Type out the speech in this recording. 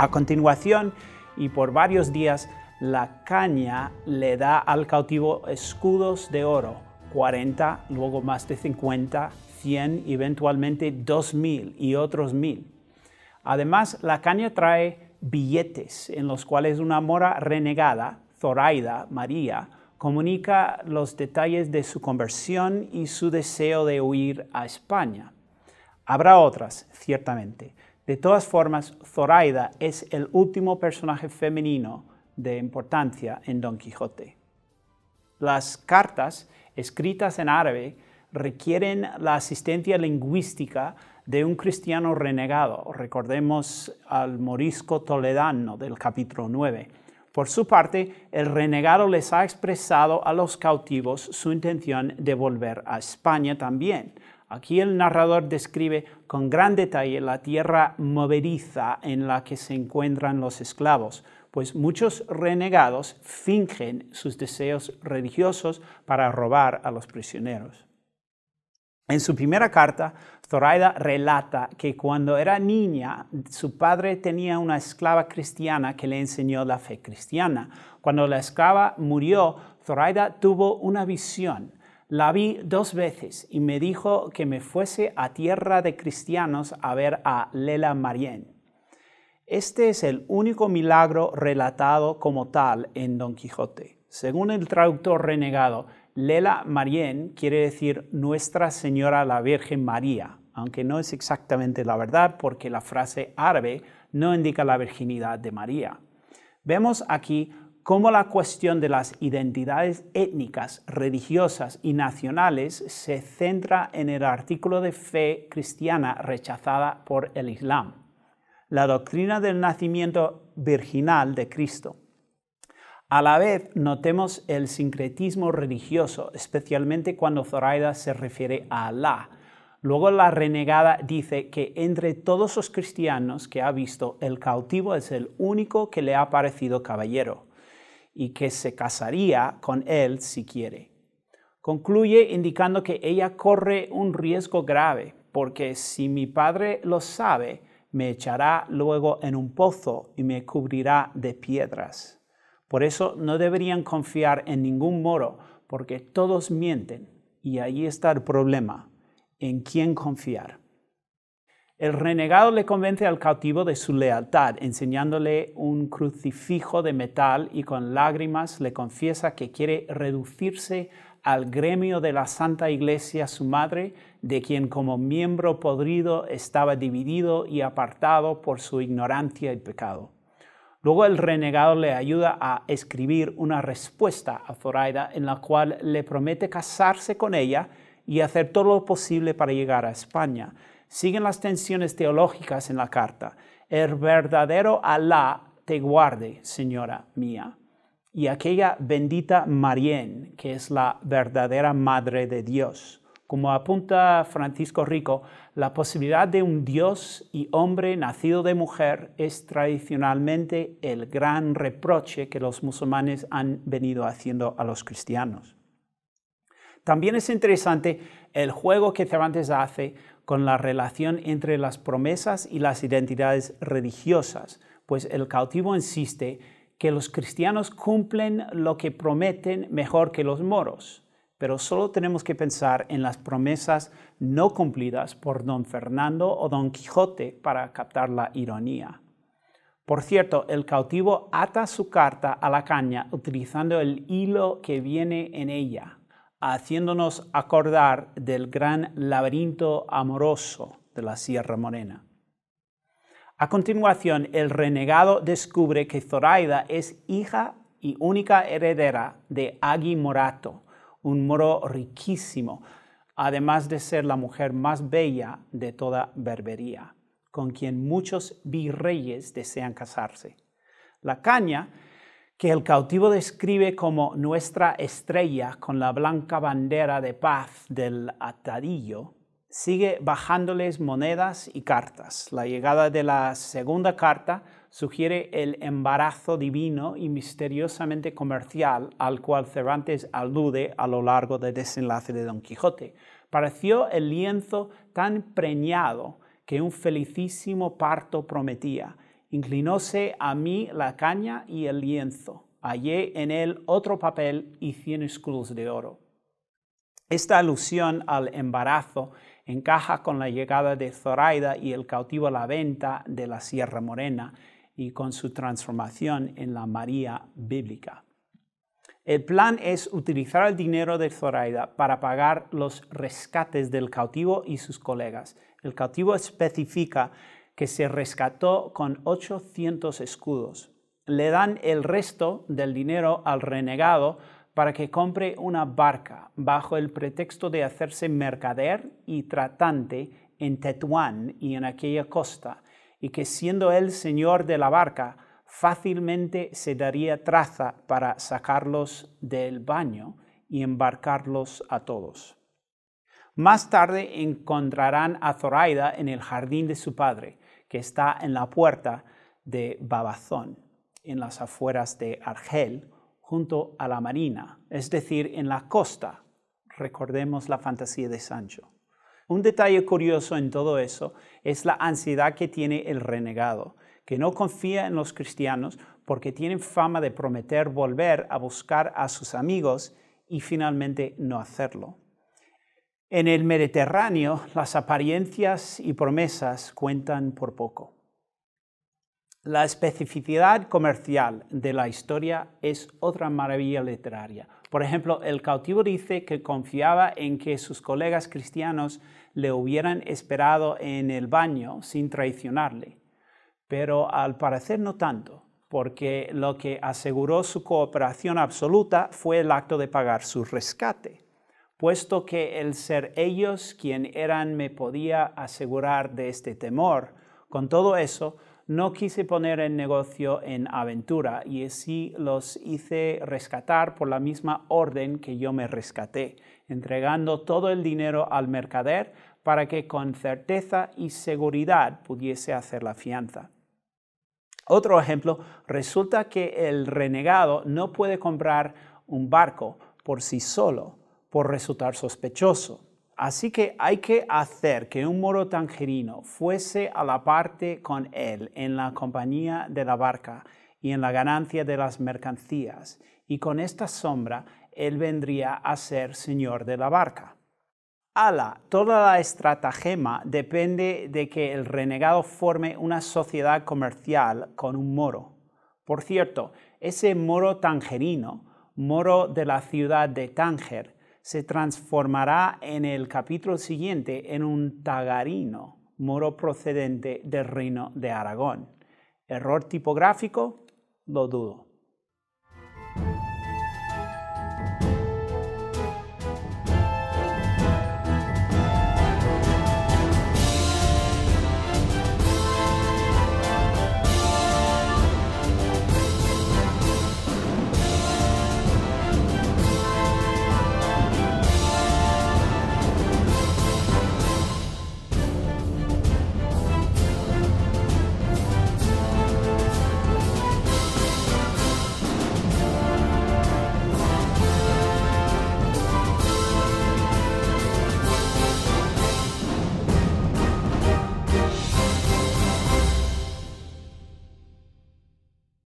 A continuación, y por varios días, la caña le da al cautivo escudos de oro, 40, luego más de 50, 100, eventualmente 2000 y otros 1000. Además, la caña trae billetes en los cuales una mora renegada, Zoraida, María, comunica los detalles de su conversión y su deseo de huir a España. Habrá otras, ciertamente, de todas formas, Zoraida es el último personaje femenino de importancia en Don Quijote. Las cartas escritas en árabe requieren la asistencia lingüística de un cristiano renegado, recordemos al morisco toledano del capítulo 9. Por su parte, el renegado les ha expresado a los cautivos su intención de volver a España también, Aquí el narrador describe con gran detalle la tierra moveriza en la que se encuentran los esclavos, pues muchos renegados fingen sus deseos religiosos para robar a los prisioneros. En su primera carta, Zoraida relata que cuando era niña, su padre tenía una esclava cristiana que le enseñó la fe cristiana. Cuando la esclava murió, Zoraida tuvo una visión la vi dos veces y me dijo que me fuese a tierra de cristianos a ver a Lela Marien. Este es el único milagro relatado como tal en Don Quijote. Según el traductor renegado, Lela Marien quiere decir Nuestra Señora la Virgen María, aunque no es exactamente la verdad porque la frase árabe no indica la virginidad de María. Vemos aquí cómo la cuestión de las identidades étnicas, religiosas y nacionales se centra en el artículo de fe cristiana rechazada por el Islam, la doctrina del nacimiento virginal de Cristo. A la vez notemos el sincretismo religioso, especialmente cuando Zoraida se refiere a Alá. Luego la renegada dice que entre todos los cristianos que ha visto, el cautivo es el único que le ha parecido caballero y que se casaría con él si quiere. Concluye indicando que ella corre un riesgo grave, porque si mi padre lo sabe, me echará luego en un pozo y me cubrirá de piedras. Por eso no deberían confiar en ningún moro, porque todos mienten, y ahí está el problema, en quién confiar. El renegado le convence al cautivo de su lealtad, enseñándole un crucifijo de metal y con lágrimas le confiesa que quiere reducirse al gremio de la Santa Iglesia su madre, de quien como miembro podrido estaba dividido y apartado por su ignorancia y pecado. Luego el renegado le ayuda a escribir una respuesta a Zoraida en la cual le promete casarse con ella y hacer todo lo posible para llegar a España. Siguen las tensiones teológicas en la carta. El verdadero Alá te guarde, señora mía. Y aquella bendita Marién, que es la verdadera Madre de Dios. Como apunta Francisco Rico, la posibilidad de un Dios y hombre nacido de mujer es tradicionalmente el gran reproche que los musulmanes han venido haciendo a los cristianos. También es interesante el juego que Cervantes hace con la relación entre las promesas y las identidades religiosas, pues el cautivo insiste que los cristianos cumplen lo que prometen mejor que los moros, pero solo tenemos que pensar en las promesas no cumplidas por don Fernando o don Quijote para captar la ironía. Por cierto, el cautivo ata su carta a la caña utilizando el hilo que viene en ella haciéndonos acordar del gran laberinto amoroso de la Sierra Morena. A continuación, el renegado descubre que Zoraida es hija y única heredera de Agui Morato, un moro riquísimo, además de ser la mujer más bella de toda Berbería, con quien muchos virreyes desean casarse. La caña que el cautivo describe como nuestra estrella con la blanca bandera de paz del atadillo, sigue bajándoles monedas y cartas. La llegada de la segunda carta sugiere el embarazo divino y misteriosamente comercial al cual Cervantes alude a lo largo del desenlace de Don Quijote. Pareció el lienzo tan preñado que un felicísimo parto prometía, Inclinóse a mí la caña y el lienzo. Hallé en él otro papel y cien escudos de oro. Esta alusión al embarazo encaja con la llegada de Zoraida y el cautivo a la venta de la Sierra Morena y con su transformación en la María bíblica. El plan es utilizar el dinero de Zoraida para pagar los rescates del cautivo y sus colegas. El cautivo especifica que se rescató con 800 escudos. Le dan el resto del dinero al renegado para que compre una barca bajo el pretexto de hacerse mercader y tratante en Tetuán y en aquella costa, y que siendo él señor de la barca, fácilmente se daría traza para sacarlos del baño y embarcarlos a todos. Más tarde encontrarán a Zoraida en el jardín de su padre, que está en la puerta de Babazón, en las afueras de Argel, junto a la marina, es decir, en la costa. Recordemos la fantasía de Sancho. Un detalle curioso en todo eso es la ansiedad que tiene el renegado, que no confía en los cristianos porque tienen fama de prometer volver a buscar a sus amigos y finalmente no hacerlo. En el Mediterráneo, las apariencias y promesas cuentan por poco. La especificidad comercial de la historia es otra maravilla literaria. Por ejemplo, el cautivo dice que confiaba en que sus colegas cristianos le hubieran esperado en el baño sin traicionarle, pero al parecer no tanto, porque lo que aseguró su cooperación absoluta fue el acto de pagar su rescate puesto que el ser ellos quien eran me podía asegurar de este temor. Con todo eso, no quise poner el negocio en aventura y así los hice rescatar por la misma orden que yo me rescaté, entregando todo el dinero al mercader para que con certeza y seguridad pudiese hacer la fianza. Otro ejemplo, resulta que el renegado no puede comprar un barco por sí solo, por resultar sospechoso. Así que hay que hacer que un moro tangerino fuese a la parte con él en la compañía de la barca y en la ganancia de las mercancías, y con esta sombra él vendría a ser señor de la barca. Ala, toda la estratagema depende de que el renegado forme una sociedad comercial con un moro. Por cierto, ese moro tangerino, moro de la ciudad de Tánger, se transformará en el capítulo siguiente en un tagarino, moro procedente del reino de Aragón. Error tipográfico, lo dudo.